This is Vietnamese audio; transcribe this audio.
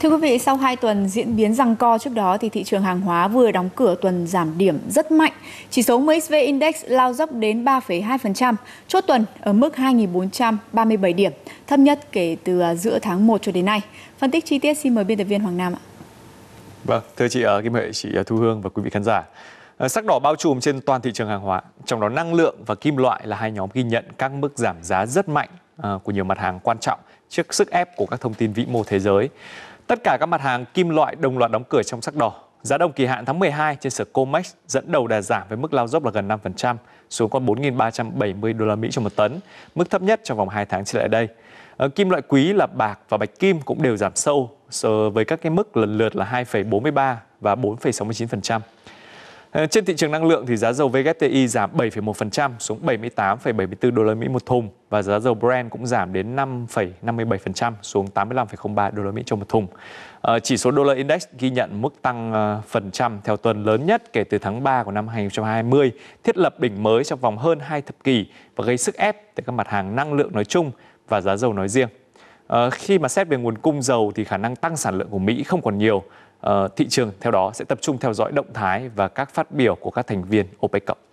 Thưa quý vị, sau 2 tuần diễn biến răng co trước đó thì thị trường hàng hóa vừa đóng cửa tuần giảm điểm rất mạnh. Chỉ số MXV Index lao dốc đến 3,2%, chốt tuần ở mức 2.437 điểm, thấp nhất kể từ à, giữa tháng 1 cho đến nay. Phân tích chi tiết xin mời biên tập viên Hoàng Nam ạ. Vâng, thưa chị ờ, Kim Huệ, chị ờ, Thu Hương và quý vị khán giả. Ờ, sắc đỏ bao trùm trên toàn thị trường hàng hóa, trong đó năng lượng và kim loại là hai nhóm ghi nhận các mức giảm giá rất mạnh của nhiều mặt hàng quan trọng trước sức ép của các thông tin vĩ mô thế giới. Tất cả các mặt hàng kim loại đồng loạt đóng cửa trong sắc đỏ. Giá đồng kỳ hạn tháng 12 trên sở COMEX dẫn đầu đà giảm với mức lao dốc là gần 5%, xuống còn 4.370 đô la Mỹ cho một tấn, mức thấp nhất trong vòng 2 tháng trở lại đây. Ờ, kim loại quý là bạc và bạch kim cũng đều giảm sâu so với các cái mức lần lượt là 2,43 và 4,69%. Ờ, trên thị trường năng lượng thì giá dầu WTI giảm 7,1% xuống 78,74 đô la Mỹ một thùng và giá dầu Brent cũng giảm đến 5,57% xuống 85,03 đô la Mỹ cho một thùng. Ờ, chỉ số đô la index ghi nhận mức tăng ờ, phần trăm theo tuần lớn nhất kể từ tháng 3 của năm 2020, thiết lập đỉnh mới trong vòng hơn 2 thập kỷ và gây sức ép tới các mặt hàng năng lượng nói chung và giá dầu nói riêng. Khi mà xét về nguồn cung dầu thì khả năng tăng sản lượng của Mỹ không còn nhiều, Ờ, thị trường theo đó sẽ tập trung theo dõi động thái và các phát biểu của các thành viên OPEC cộng.